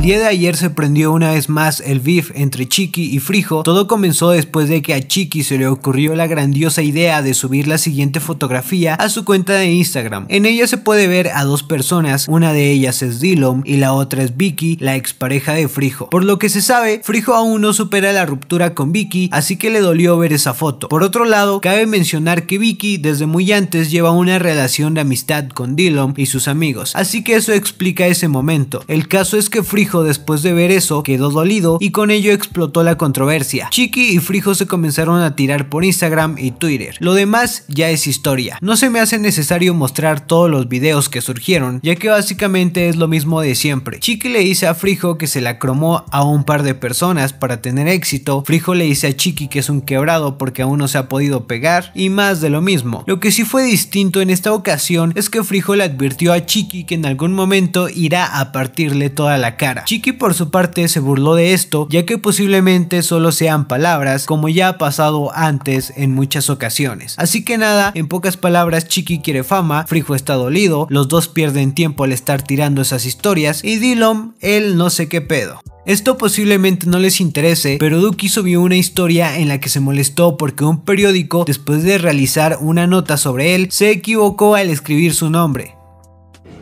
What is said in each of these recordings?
El día de ayer se prendió una vez más el beef entre Chiqui y Frijo. Todo comenzó después de que a Chiqui se le ocurrió la grandiosa idea de subir la siguiente fotografía a su cuenta de Instagram. En ella se puede ver a dos personas, una de ellas es Dylan y la otra es Vicky, la expareja de Frijo. Por lo que se sabe, Frijo aún no supera la ruptura con Vicky, así que le dolió ver esa foto. Por otro lado, cabe mencionar que Vicky desde muy antes lleva una relación de amistad con Dylan y sus amigos, así que eso explica ese momento. El caso es que Frijo después de ver eso quedó dolido y con ello explotó la controversia. Chiqui y Frijo se comenzaron a tirar por Instagram y Twitter. Lo demás ya es historia. No se me hace necesario mostrar todos los videos que surgieron, ya que básicamente es lo mismo de siempre. Chiqui le dice a Frijo que se la cromó a un par de personas para tener éxito, Frijo le dice a Chiqui que es un quebrado porque aún no se ha podido pegar y más de lo mismo. Lo que sí fue distinto en esta ocasión es que Frijo le advirtió a Chiqui que en algún momento irá a partirle toda la cara. Chiki Chiqui por su parte se burló de esto, ya que posiblemente solo sean palabras, como ya ha pasado antes en muchas ocasiones. Así que nada, en pocas palabras Chiqui quiere fama, Frijo está dolido, los dos pierden tiempo al estar tirando esas historias, y Dylan él no sé qué pedo. Esto posiblemente no les interese, pero Duki subió una historia en la que se molestó porque un periódico, después de realizar una nota sobre él, se equivocó al escribir su nombre.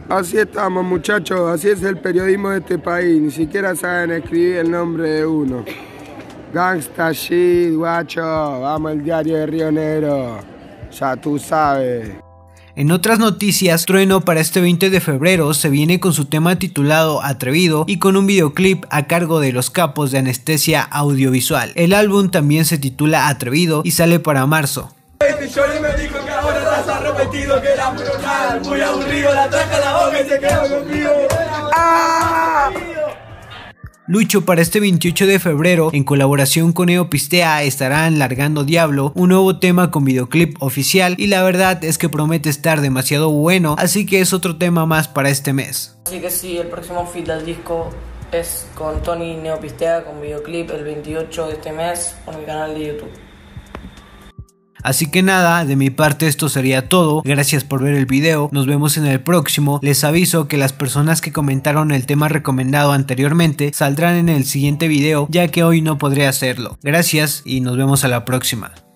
Así estamos muchachos, así es el periodismo de este país, ni siquiera saben escribir el nombre de uno. Gangsta shit, guacho, vamos al diario de Río Negro, ya tú sabes. En otras noticias, Trueno para este 20 de febrero se viene con su tema titulado Atrevido y con un videoclip a cargo de los capos de anestesia audiovisual. El álbum también se titula Atrevido y sale para marzo. Este Lucho para este 28 de febrero, en colaboración con Neopistea estarán largando Diablo, un nuevo tema con videoclip oficial y la verdad es que promete estar demasiado bueno, así que es otro tema más para este mes. Así que sí, el próximo feed del disco es con Tony Neopistea con videoclip el 28 de este mes por mi canal de YouTube. Así que nada, de mi parte esto sería todo, gracias por ver el video, nos vemos en el próximo, les aviso que las personas que comentaron el tema recomendado anteriormente saldrán en el siguiente video ya que hoy no podré hacerlo. Gracias y nos vemos a la próxima.